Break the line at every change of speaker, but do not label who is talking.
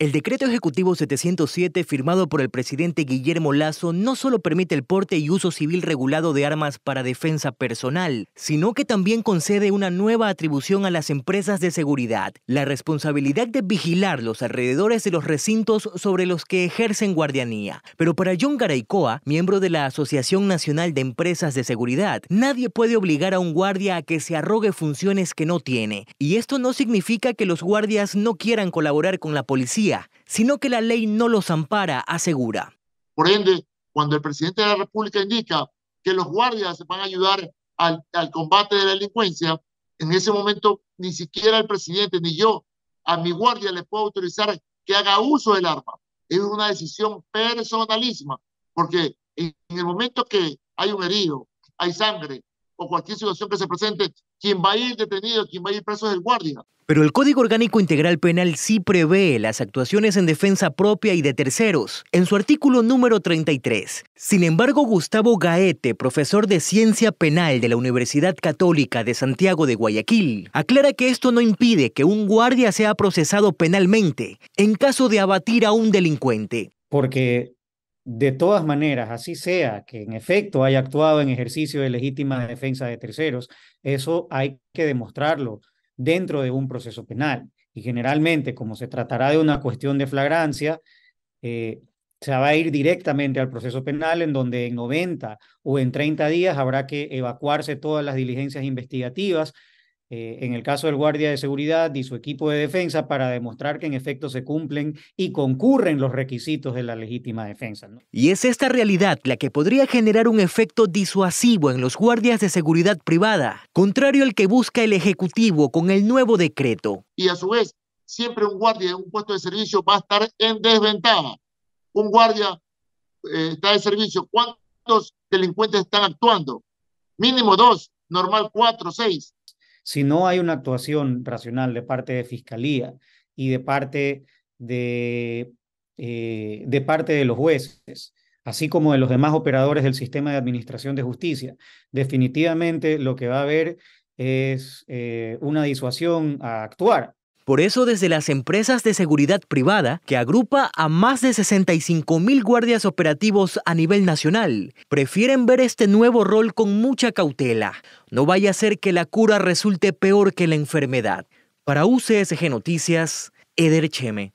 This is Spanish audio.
El decreto ejecutivo 707 firmado por el presidente Guillermo Lazo no solo permite el porte y uso civil regulado de armas para defensa personal, sino que también concede una nueva atribución a las empresas de seguridad, la responsabilidad de vigilar los alrededores de los recintos sobre los que ejercen guardianía. Pero para John Garaycoa, miembro de la Asociación Nacional de Empresas de Seguridad, nadie puede obligar a un guardia a que se arrogue funciones que no tiene, y esto no significa que los guardias no quieran colaborar con la policía
sino que la ley no los ampara, asegura. Por ende, cuando el presidente de la República indica que los guardias se van a ayudar al, al combate de la delincuencia, en ese momento ni siquiera el presidente ni yo a mi guardia le puedo autorizar que haga uso del arma. Es una decisión personalísima, porque en el momento que hay un herido, hay sangre o cualquier situación que se presente, quien va a ir detenido, quien va a ir preso es el guardia.
Pero el Código Orgánico Integral Penal sí prevé las actuaciones en defensa propia y de terceros, en su artículo número 33. Sin embargo, Gustavo Gaete, profesor de Ciencia Penal de la Universidad Católica de Santiago de Guayaquil, aclara que esto no impide que un guardia sea procesado penalmente en
caso de abatir a un delincuente. Porque de todas maneras, así sea que en efecto haya actuado en ejercicio de legítima defensa de terceros, eso hay que demostrarlo dentro de un proceso penal. Y generalmente, como se tratará de una cuestión de flagrancia, eh, se va a ir directamente al proceso penal en donde en 90 o en 30 días habrá que evacuarse todas las diligencias investigativas eh, en el caso del guardia de seguridad y su equipo de defensa para demostrar que en efecto se cumplen y concurren los requisitos de la legítima defensa. ¿no?
Y es esta realidad la que podría generar un efecto disuasivo en los guardias de seguridad privada, contrario al que busca el Ejecutivo con el nuevo decreto.
Y a su vez, siempre un guardia en un puesto de servicio va a estar en desventaja. Un guardia eh, está de servicio. ¿Cuántos delincuentes están actuando? Mínimo dos, normal cuatro, seis
si no hay una actuación racional de parte de Fiscalía y de parte de, eh, de parte de los jueces, así como de los demás operadores del sistema de administración de justicia, definitivamente lo que va a haber es eh, una disuasión a actuar. Por eso desde las empresas de seguridad
privada, que agrupa a más de 65 mil guardias operativos a nivel nacional, prefieren ver este nuevo rol con mucha cautela. No vaya a ser que la cura resulte peor que la enfermedad. Para UCSG Noticias, Eder Cheme.